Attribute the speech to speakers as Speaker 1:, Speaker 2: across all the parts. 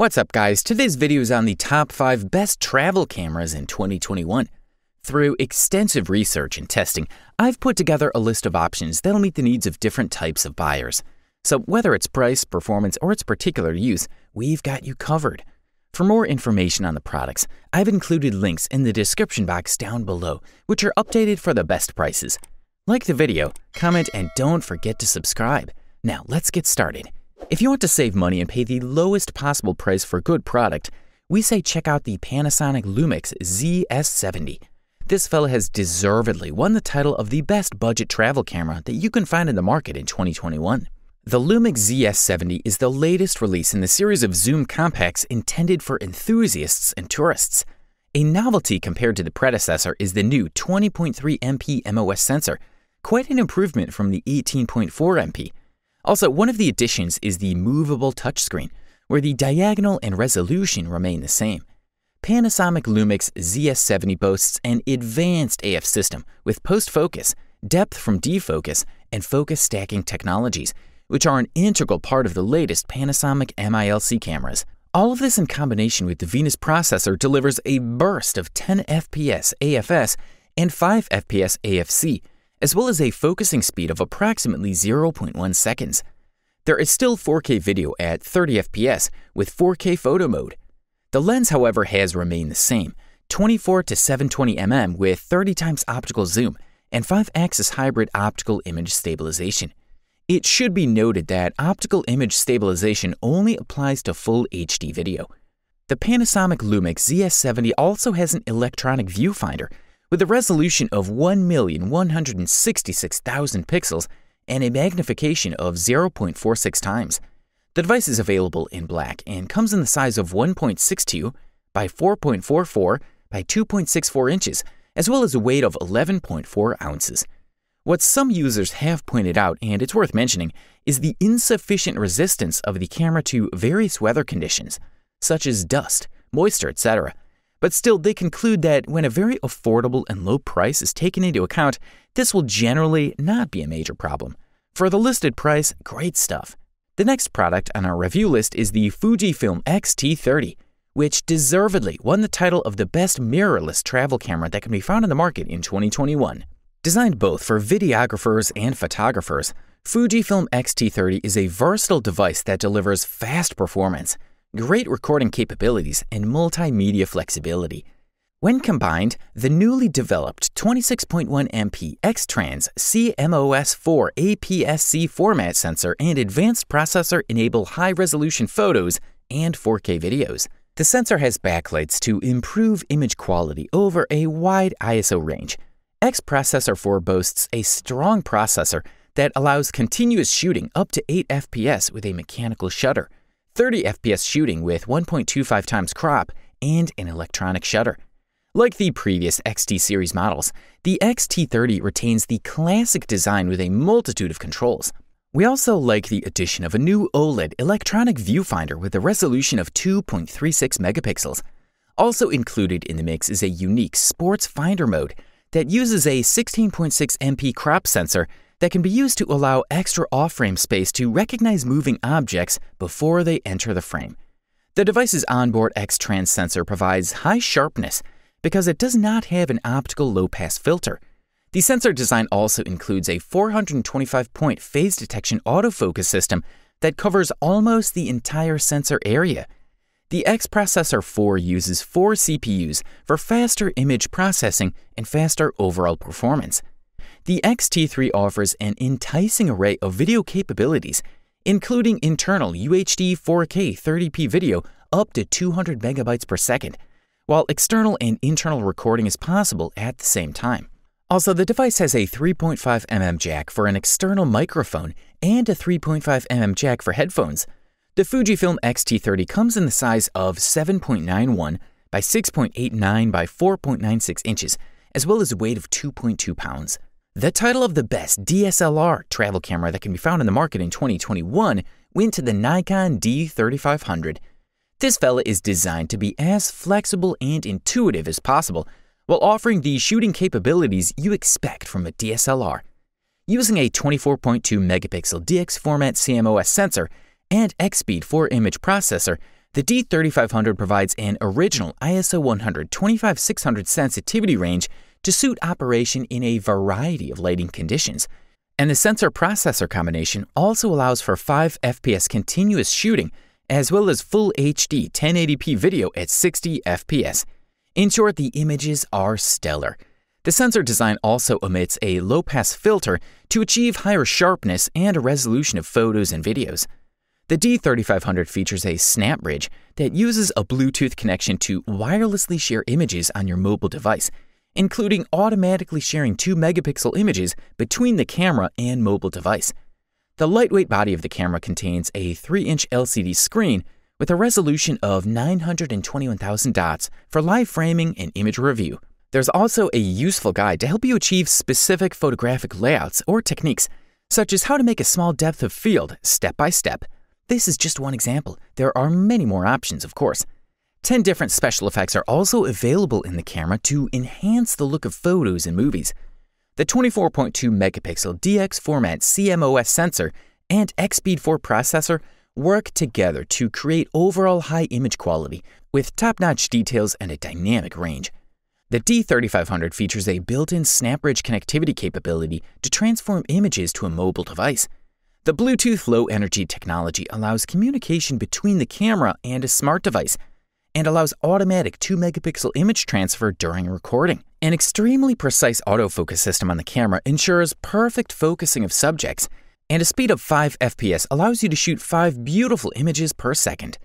Speaker 1: What's up guys, today's video is on the top 5 best travel cameras in 2021. Through extensive research and testing, I've put together a list of options that'll meet the needs of different types of buyers. So whether it's price, performance, or its particular use, we've got you covered. For more information on the products, I've included links in the description box down below, which are updated for the best prices. Like the video, comment, and don't forget to subscribe. Now let's get started. If you want to save money and pay the lowest possible price for a good product, we say check out the Panasonic Lumix ZS70. This fella has deservedly won the title of the best budget travel camera that you can find in the market in 2021. The Lumix ZS70 is the latest release in the series of zoom compacts intended for enthusiasts and tourists. A novelty compared to the predecessor is the new 20.3 MP MOS sensor, quite an improvement from the 18.4 MP, also, one of the additions is the movable touchscreen, where the diagonal and resolution remain the same. Panasonic Lumix ZS70 boasts an advanced AF system with post-focus, depth from defocus, and focus stacking technologies, which are an integral part of the latest Panasonic MILC cameras. All of this in combination with the Venus processor delivers a burst of 10 FPS AFS and 5 FPS AFC, as well as a focusing speed of approximately 0.1 seconds. There is still 4K video at 30 FPS with 4K photo mode. The lens, however, has remained the same, 24 to 720mm with 30 times optical zoom and 5-axis hybrid optical image stabilization. It should be noted that optical image stabilization only applies to full HD video. The Panasonic Lumix ZS70 also has an electronic viewfinder with a resolution of 1,166,000 pixels and a magnification of 0.46 times, the device is available in black and comes in the size of 1.62 by 4.44 by 2.64 inches, as well as a weight of 11.4 ounces. What some users have pointed out, and it's worth mentioning, is the insufficient resistance of the camera to various weather conditions, such as dust, moisture, etc. But still, they conclude that when a very affordable and low price is taken into account, this will generally not be a major problem. For the listed price, great stuff. The next product on our review list is the Fujifilm X-T30, which deservedly won the title of the best mirrorless travel camera that can be found in the market in 2021. Designed both for videographers and photographers, Fujifilm X-T30 is a versatile device that delivers fast performance – great recording capabilities, and multimedia flexibility. When combined, the newly developed 26.1 MP X-Trans CMOS4 APS-C format sensor and advanced processor enable high-resolution photos and 4K videos. The sensor has backlights to improve image quality over a wide ISO range. X Processor 4 boasts a strong processor that allows continuous shooting up to 8 FPS with a mechanical shutter. 30 FPS shooting with 1.25 times crop and an electronic shutter. Like the previous XT series models, the XT30 retains the classic design with a multitude of controls. We also like the addition of a new OLED electronic viewfinder with a resolution of 2.36 megapixels. Also included in the mix is a unique sports finder mode that uses a 16.6 MP crop sensor that can be used to allow extra off-frame space to recognize moving objects before they enter the frame. The device's onboard X-Trans sensor provides high sharpness because it does not have an optical low-pass filter. The sensor design also includes a 425-point phase detection autofocus system that covers almost the entire sensor area. The X Processor 4 uses four CPUs for faster image processing and faster overall performance the X-T3 offers an enticing array of video capabilities, including internal UHD 4K 30p video up to 200 megabytes per second, while external and internal recording is possible at the same time. Also, the device has a 3.5mm jack for an external microphone and a 3.5mm jack for headphones. The Fujifilm X-T30 comes in the size of 7.91 by 6.89 by 4.96 inches, as well as a weight of 2.2 pounds. The title of the best DSLR travel camera that can be found in the market in 2021 went to the Nikon D3500. This fella is designed to be as flexible and intuitive as possible while offering the shooting capabilities you expect from a DSLR. Using a 24.2 megapixel DX format CMOS sensor and Xspeed 4 image processor, the D3500 provides an original ISO 100 25600 600 sensitivity range to suit operation in a variety of lighting conditions. And the sensor processor combination also allows for 5 FPS continuous shooting as well as full HD 1080p video at 60 FPS. In short, the images are stellar. The sensor design also omits a low-pass filter to achieve higher sharpness and a resolution of photos and videos. The D3500 features a snap bridge that uses a Bluetooth connection to wirelessly share images on your mobile device, including automatically sharing 2 megapixel images between the camera and mobile device. The lightweight body of the camera contains a 3 inch LCD screen with a resolution of 921,000 dots for live framing and image review. There's also a useful guide to help you achieve specific photographic layouts or techniques, such as how to make a small depth of field step by step. This is just one example. There are many more options, of course. 10 different special effects are also available in the camera to enhance the look of photos and movies. The 24.2 megapixel DX format CMOS sensor and Xpeed 4 processor work together to create overall high image quality with top-notch details and a dynamic range. The D3500 features a built-in SnapBridge connectivity capability to transform images to a mobile device. The Bluetooth low energy technology allows communication between the camera and a smart device – and allows automatic 2 megapixel image transfer during recording. An extremely precise autofocus system on the camera ensures perfect focusing of subjects, and a speed of 5 FPS allows you to shoot 5 beautiful images per second.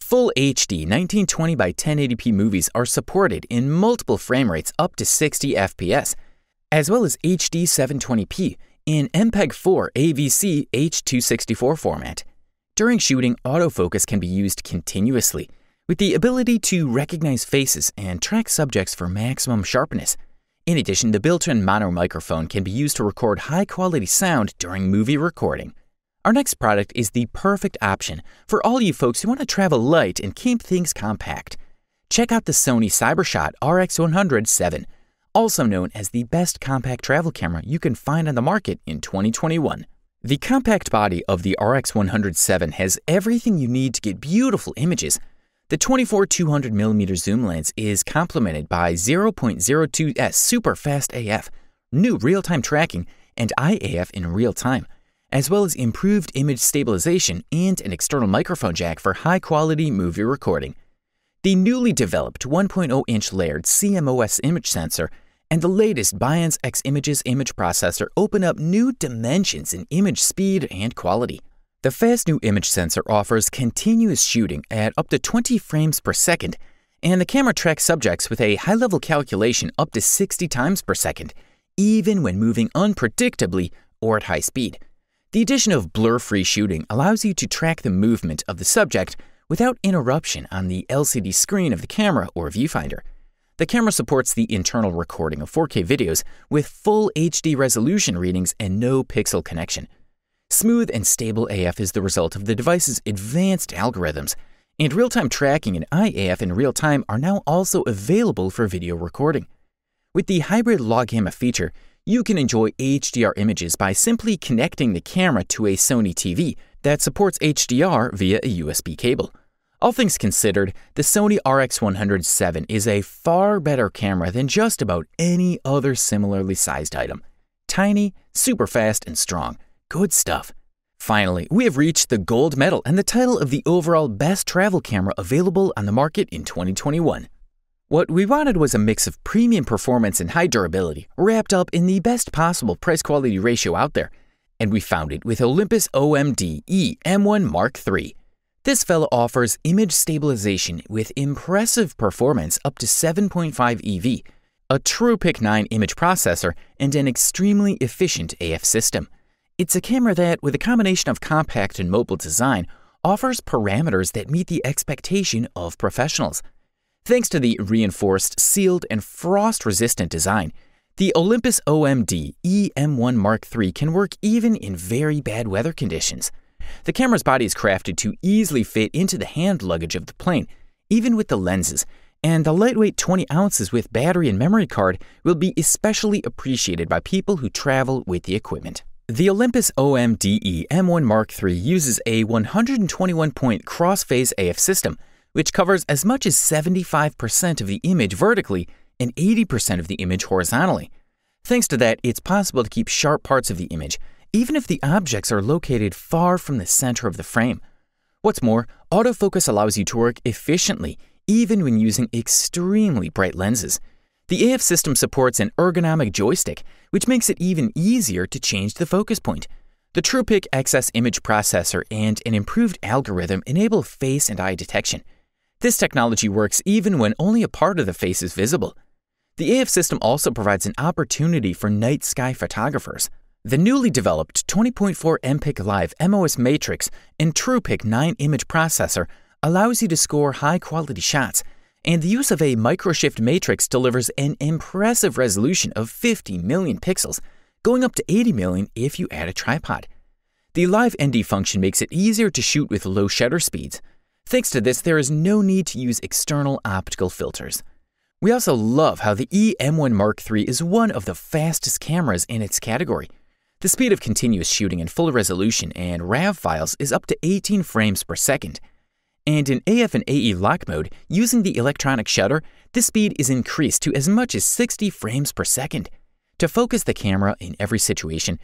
Speaker 1: Full HD 1920 by 1080p movies are supported in multiple frame rates up to 60 FPS, as well as HD 720p in MPEG 4 AVC H264 format. During shooting, autofocus can be used continuously, with the ability to recognize faces and track subjects for maximum sharpness. In addition, the built-in mono microphone can be used to record high-quality sound during movie recording. Our next product is the perfect option for all you folks who want to travel light and keep things compact. Check out the Sony Cybershot RX107, also known as the best compact travel camera you can find on the market in 2021. The compact body of the RX107 has everything you need to get beautiful images the 24 200mm zoom lens is complemented by 0.02s super fast AF, new real-time tracking, and IAF in real time, as well as improved image stabilization and an external microphone jack for high-quality movie recording. The newly developed 1.0-inch layered CMOS image sensor and the latest Bion's X Images image processor open up new dimensions in image speed and quality. The fast new image sensor offers continuous shooting at up to 20 frames per second, and the camera tracks subjects with a high-level calculation up to 60 times per second, even when moving unpredictably or at high speed. The addition of blur-free shooting allows you to track the movement of the subject without interruption on the LCD screen of the camera or viewfinder. The camera supports the internal recording of 4K videos with full HD resolution readings and no pixel connection. Smooth and stable AF is the result of the device's advanced algorithms, and real-time tracking and IAF in real time are now also available for video recording. With the hybrid log gamma feature, you can enjoy HDR images by simply connecting the camera to a Sony TV that supports HDR via a USB cable. All things considered, the Sony RX107 is a far better camera than just about any other similarly sized item. Tiny, super fast, and strong, Good stuff. Finally, we have reached the gold medal and the title of the overall best travel camera available on the market in 2021. What we wanted was a mix of premium performance and high durability, wrapped up in the best possible price-quality ratio out there, and we found it with Olympus OMD E M1 Mark III. This fella offers image stabilization with impressive performance up to 7.5 EV, a true PIC9 image processor, and an extremely efficient AF system. It's a camera that, with a combination of compact and mobile design, offers parameters that meet the expectation of professionals. Thanks to the reinforced, sealed, and frost-resistant design, the Olympus OMD EM1 Mark III can work even in very bad weather conditions. The camera's body is crafted to easily fit into the hand luggage of the plane, even with the lenses, and the lightweight 20 ounces with battery and memory card will be especially appreciated by people who travel with the equipment. The Olympus OMDE M1 Mark III uses a 121-point cross-phase AF system, which covers as much as 75% of the image vertically and 80% of the image horizontally. Thanks to that, it's possible to keep sharp parts of the image, even if the objects are located far from the center of the frame. What's more, autofocus allows you to work efficiently, even when using extremely bright lenses. The AF system supports an ergonomic joystick, which makes it even easier to change the focus point. The TruePic XS image processor and an improved algorithm enable face and eye detection. This technology works even when only a part of the face is visible. The AF system also provides an opportunity for night sky photographers. The newly developed 20.4 MPIC Live MOS Matrix and TruePic 9 image processor allows you to score high quality shots and the use of a microshift matrix delivers an impressive resolution of 50 million pixels, going up to 80 million if you add a tripod. The live ND function makes it easier to shoot with low shutter speeds. Thanks to this, there is no need to use external optical filters. We also love how the EM1 Mark III is one of the fastest cameras in its category. The speed of continuous shooting in full resolution and RAV files is up to 18 frames per second, and in AF and AE lock mode, using the electronic shutter, this speed is increased to as much as 60 frames per second. To focus the camera in every situation,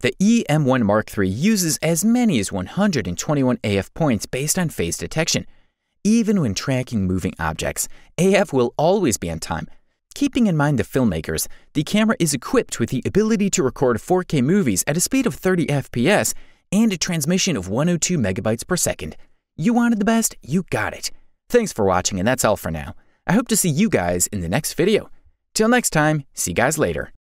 Speaker 1: the EM1 Mark III uses as many as 121 AF points based on phase detection. Even when tracking moving objects, AF will always be on time. Keeping in mind the filmmakers, the camera is equipped with the ability to record 4K movies at a speed of 30 FPS and a transmission of 102 megabytes per second. You wanted the best, you got it. Thanks for watching, and that's all for now. I hope to see you guys in the next video. Till next time, see you guys later.